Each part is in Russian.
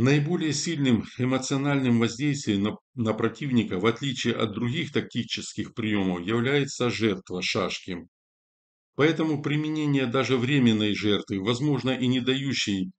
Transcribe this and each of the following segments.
Наиболее сильным эмоциональным воздействием на, на противника, в отличие от других тактических приемов, является жертва шашки. Поэтому применение даже временной жертвы, возможно и не дающей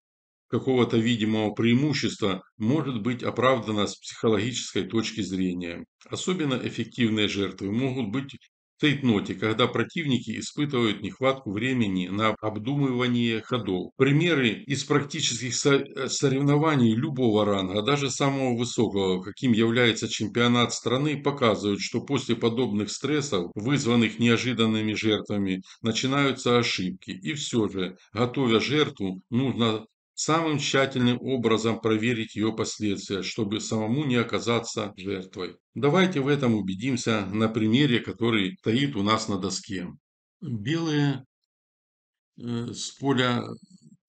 какого-то видимого преимущества, может быть оправдано с психологической точки зрения. Особенно эффективные жертвы могут быть Цейтноте, когда противники испытывают нехватку времени на обдумывание ходов. Примеры из практических э, соревнований любого ранга, а даже самого высокого, каким является чемпионат страны, показывают, что после подобных стрессов, вызванных неожиданными жертвами, начинаются ошибки. И все же, готовя жертву, нужно самым тщательным образом проверить ее последствия, чтобы самому не оказаться жертвой. Давайте в этом убедимся на примере, который стоит у нас на доске. Белые э, с поля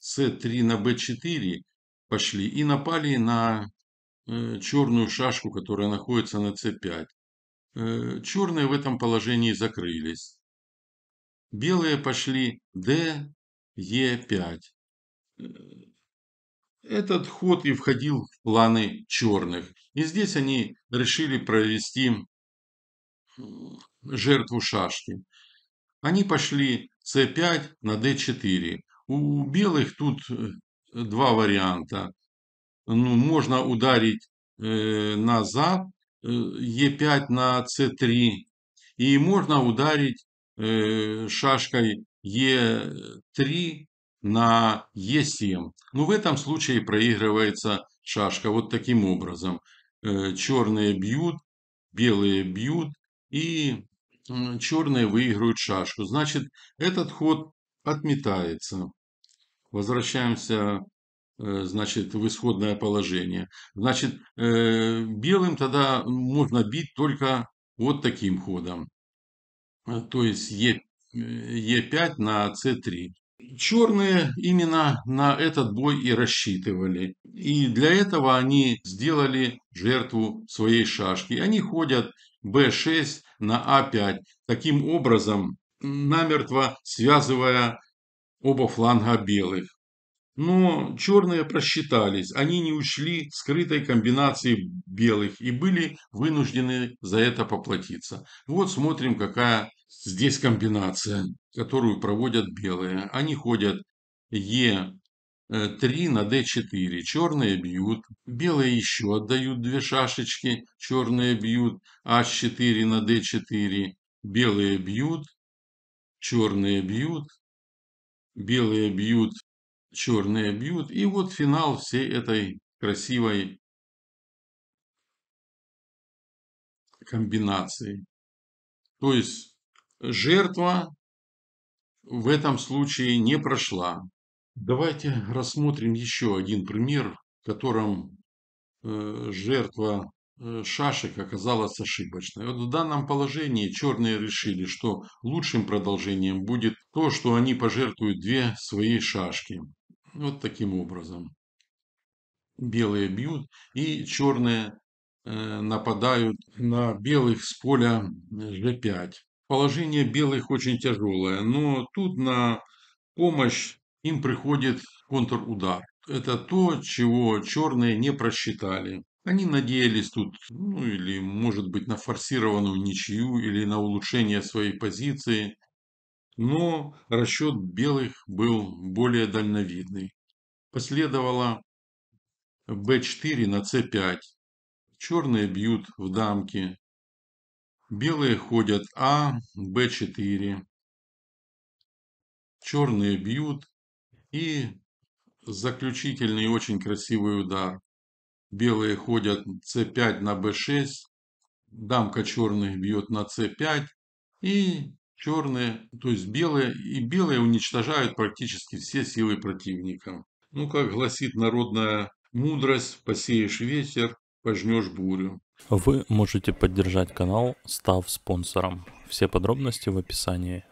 c 3 на b 4 пошли и напали на э, черную шашку, которая находится на c 5 э, черные в этом положении закрылись. Белые пошли d e 5 этот ход и входил в планы черных. И здесь они решили провести жертву шашки. Они пошли c5 на d4. У белых тут э, два варианта. Ну, можно ударить э, назад э, e5 на c3. И можно ударить э, шашкой e3 на Е7. Ну, в этом случае проигрывается шашка вот таким образом. Э, черные бьют, белые бьют и черные выигрывают шашку. Значит, этот ход отметается. Возвращаемся э, значит, в исходное положение. Значит, э, белым тогда можно бить только вот таким ходом. То есть Е5 на c3. Черные именно на этот бой и рассчитывали. И для этого они сделали жертву своей шашки. Они ходят b6 на a5, а таким образом намертво связывая оба фланга белых. Но черные просчитались, они не учли скрытой комбинации белых и были вынуждены за это поплатиться. Вот смотрим, какая здесь комбинация, которую проводят белые. Они ходят Е3 э, на D4, черные бьют, белые еще отдают две шашечки, черные бьют H4 а на D4, белые бьют, черные бьют, белые бьют черные бьют. И вот финал всей этой красивой комбинации. То есть жертва в этом случае не прошла. Давайте рассмотрим еще один пример, в котором э, жертва э, шашек оказалась ошибочной. Вот в данном положении черные решили, что лучшим продолжением будет то, что они пожертвуют две свои шашки. Вот таким образом. Белые бьют и черные э, нападают на белых с поля g5. Э, Положение белых очень тяжелое, но тут на помощь им приходит контрудар. Это то, чего черные не просчитали. Они надеялись тут, ну или может быть на форсированную ничью или на улучшение своей позиции но расчет белых был более дальновидный. Последовало b4 на c5. Черные бьют в дамки. Белые ходят а, b4. Черные бьют и заключительный очень красивый удар. Белые ходят c5 на b6, дамка черных бьет на c5 и черные, то есть белые, и белые уничтожают практически все силы противника. Ну, как гласит народная мудрость, посеешь ветер, пожнешь бурю. Вы можете поддержать канал, став спонсором. Все подробности в описании.